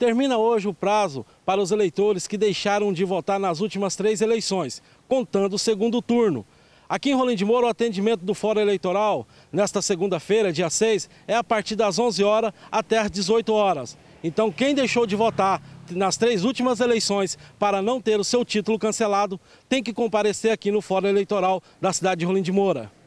Termina hoje o prazo para os eleitores que deixaram de votar nas últimas três eleições, contando o segundo turno. Aqui em Rolim de Moura, o atendimento do Fórum Eleitoral, nesta segunda-feira, dia 6, é a partir das 11 horas até as 18 horas. Então, quem deixou de votar nas três últimas eleições para não ter o seu título cancelado, tem que comparecer aqui no Fórum Eleitoral da cidade de Rolim de Moura.